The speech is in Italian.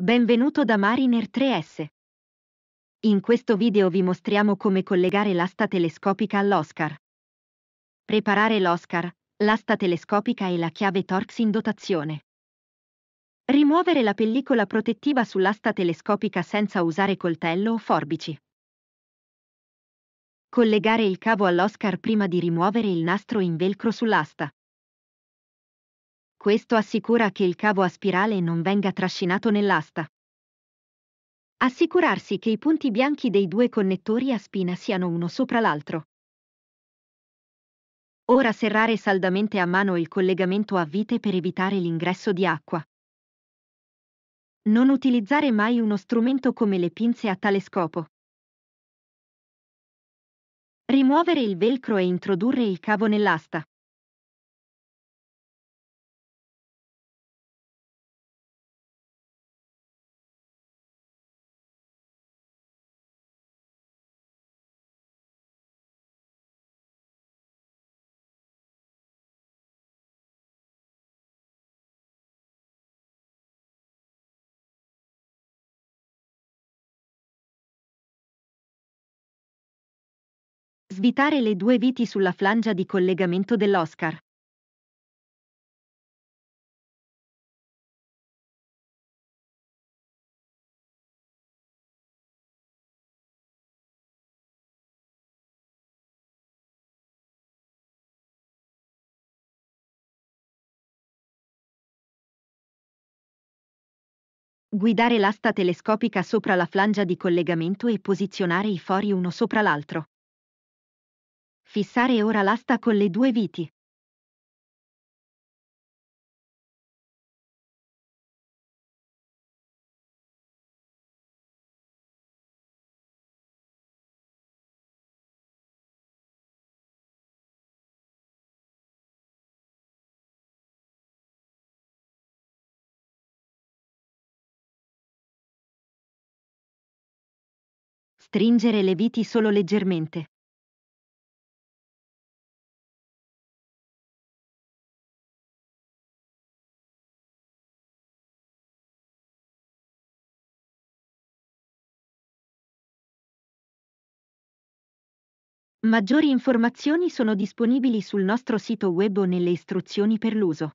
Benvenuto da Mariner 3S. In questo video vi mostriamo come collegare l'asta telescopica all'Oscar. Preparare l'Oscar, l'asta telescopica e la chiave Torx in dotazione. Rimuovere la pellicola protettiva sull'asta telescopica senza usare coltello o forbici. Collegare il cavo all'Oscar prima di rimuovere il nastro in velcro sull'asta. Questo assicura che il cavo a spirale non venga trascinato nell'asta. Assicurarsi che i punti bianchi dei due connettori a spina siano uno sopra l'altro. Ora serrare saldamente a mano il collegamento a vite per evitare l'ingresso di acqua. Non utilizzare mai uno strumento come le pinze a tale scopo. Rimuovere il velcro e introdurre il cavo nell'asta. svitare le due viti sulla flangia di collegamento dell'Oscar. guidare l'asta telescopica sopra la flangia di collegamento e posizionare i fori uno sopra l'altro. Fissare ora l'asta con le due viti. Stringere le viti solo leggermente. Maggiori informazioni sono disponibili sul nostro sito web o nelle istruzioni per l'uso.